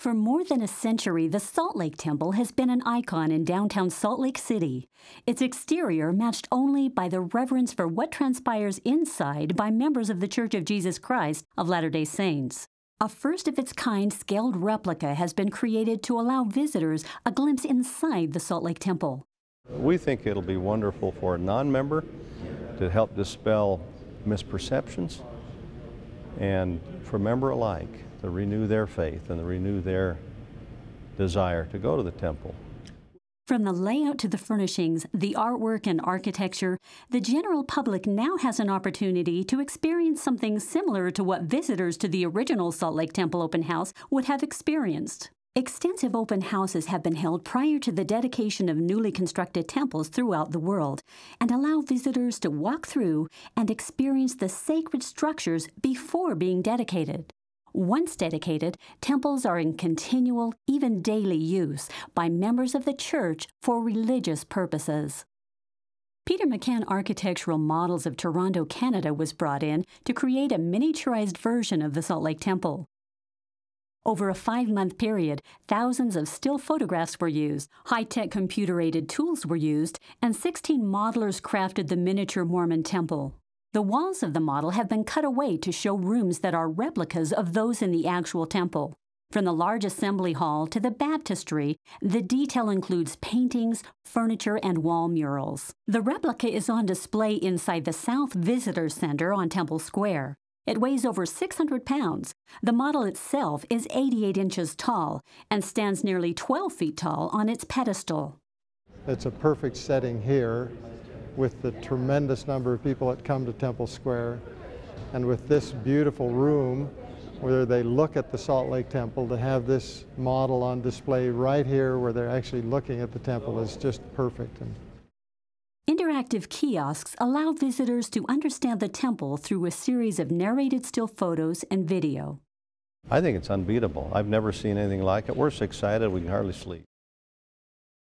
For more than a century, the Salt Lake Temple has been an icon in downtown Salt Lake City. Its exterior matched only by the reverence for what transpires inside by members of The Church of Jesus Christ of Latter day Saints. A first of its kind scaled replica has been created to allow visitors a glimpse inside the Salt Lake Temple. We think it'll be wonderful for a non member to help dispel misperceptions and for member alike to renew their faith and to renew their desire to go to the temple. From the layout to the furnishings, the artwork and architecture, the general public now has an opportunity to experience something similar to what visitors to the original Salt Lake Temple open house would have experienced. Extensive open houses have been held prior to the dedication of newly constructed temples throughout the world and allow visitors to walk through and experience the sacred structures before being dedicated. Once dedicated, temples are in continual, even daily use by members of the church for religious purposes. Peter McCann Architectural Models of Toronto, Canada was brought in to create a miniaturized version of the Salt Lake Temple. Over a five month period, thousands of still photographs were used, high tech computer aided tools were used, and 16 modelers crafted the miniature Mormon temple. The walls of the model have been cut away to show rooms that are replicas of those in the actual temple. From the large assembly hall to the baptistry, the detail includes paintings, furniture, and wall murals. The replica is on display inside the South Visitor Center on Temple Square. It weighs over 600 pounds. The model itself is 88 inches tall and stands nearly 12 feet tall on its pedestal. It's a perfect setting here with the tremendous number of people that come to Temple Square and with this beautiful room where they look at the Salt Lake Temple, to have this model on display right here where they're actually looking at the temple is just perfect. And interactive kiosks allow visitors to understand the temple through a series of narrated still photos and video. I think it's unbeatable. I've never seen anything like it. We're so excited we can hardly sleep.